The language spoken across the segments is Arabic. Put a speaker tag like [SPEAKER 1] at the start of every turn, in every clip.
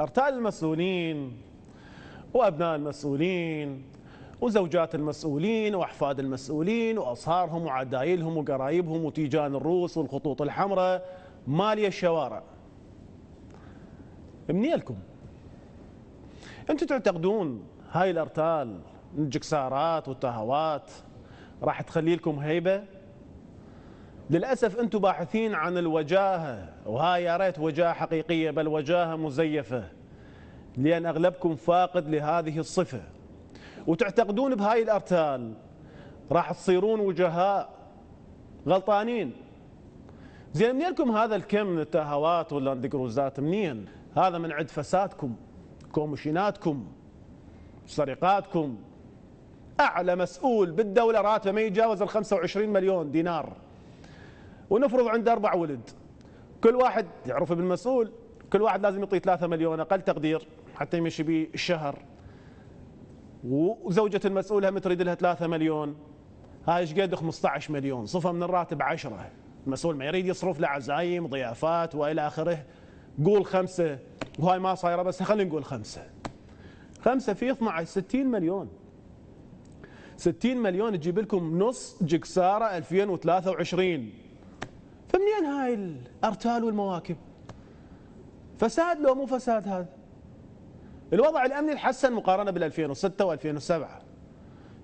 [SPEAKER 1] أرتال المسؤولين وأبناء المسؤولين وزوجات المسؤولين وأحفاد المسؤولين وأصهارهم وعدايلهم وقرايبهم وتيجان الروس والخطوط الحمراء مالية الشوارع منيلكم أنتم تعتقدون هاي الأرتال الجكسارات والتهوات راح تخلي لكم هيبة للأسف أنتم باحثين عن الوجاهة وها يا ريت وجاهة حقيقية بل وجاهة مزيفة لأن أغلبكم فاقد لهذه الصفة وتعتقدون بهاي الأبتال راح تصيرون وجهاء غلطانين زين منين لكم هذا الكم من التاهوات والاندكروزات منين هذا من عند فسادكم كومشيناتكم سرقاتكم أعلى مسؤول بالدولة راتبه ما يتجاوز ال 25 مليون دينار ونفرض عنده أربع ولد كل واحد يعرف ابن مسؤول كل واحد لازم يعطيه 3 مليون أقل تقدير حتى يمشي به الشهر وزوجة المسؤول هم تريد لها 3 مليون هاي ايش قد 15 مليون صفه من الراتب 10 المسؤول ما يريد يصرف له عزايم ضيافات والى اخره قول خمسه وهاي ما صايره بس خلينا نقول خمسه خمسه في 12 60 مليون 60 مليون تجيب لكم نص جكساره 2023 منين هاي الارتال والمواكب فساد لو مو فساد هذا الوضع الامني تحسن مقارنه بال 2006 و2007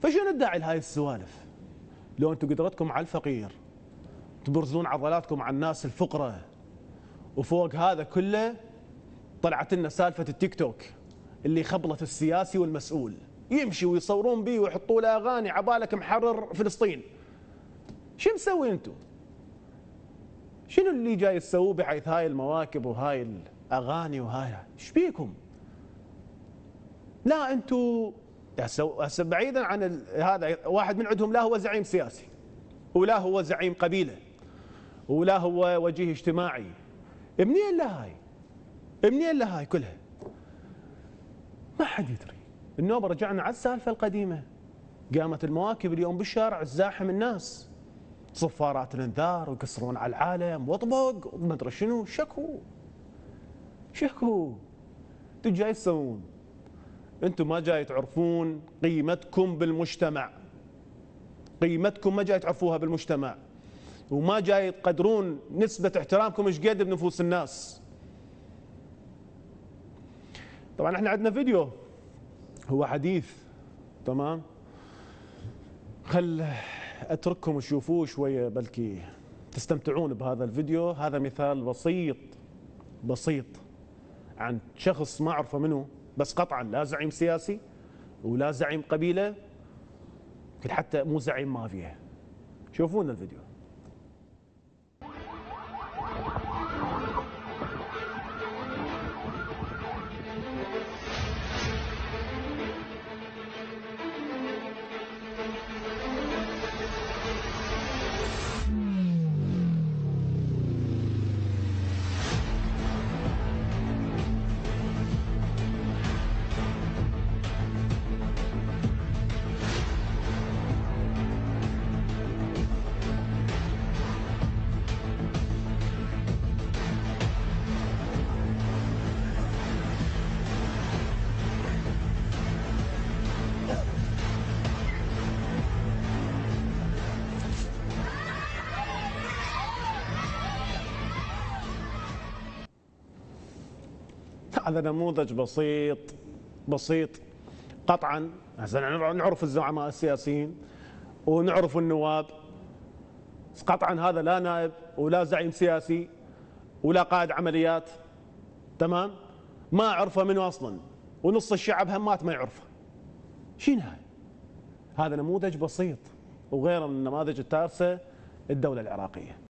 [SPEAKER 1] فشنو الداعي لهاي السوالف لو انتم قدرتكم على الفقير تبرزون عضلاتكم على الناس الفقراء وفوق هذا كله طلعت لنا سالفه التيك توك اللي خبلت السياسي والمسؤول يمشي ويصورون بيه ويحطوا له اغاني عبالك محرر فلسطين شو مسوي انتم شنو اللي جاي تسووه بحيث هاي المواكب وهاي الاغاني وهاي ايش بيكم؟ لا انتم هسه بعيدا عن هذا واحد من عندهم لا هو زعيم سياسي ولا هو زعيم قبيله ولا هو وجيه اجتماعي منين له هاي؟ منين له هاي كلها؟ ما حد يدري النوبه رجعنا على السالفه القديمه قامت المواكب اليوم بالشارع تزاحم الناس صفارات الانذار ويقصرون على العالم واطبق وما ادري شنو شكو شكو انتم جاي تسوون انتم ما جاي تعرفون قيمتكم بالمجتمع قيمتكم ما جاي تعرفوها بالمجتمع وما جاي تقدرون نسبة احترامكم ايش قد بنفوس الناس طبعا احنا عندنا فيديو هو حديث تمام خل اترككم تشوفوه شويه بلكي تستمتعون بهذا الفيديو هذا مثال بسيط بسيط عن شخص ما اعرفه منه بس قطعا لا زعيم سياسي ولا زعيم قبيله حتى مو زعيم مافيا شوفونا الفيديو هذا نموذج بسيط بسيط قطعا نعرف الزعماء السياسيين ونعرف النواب قطعا هذا لا نائب ولا زعيم سياسي ولا قائد عمليات تمام ما عرفه منه اصلا ونص الشعب همات ما يعرفه شنو هذا نموذج بسيط وغيره من النماذج التارسه الدوله العراقيه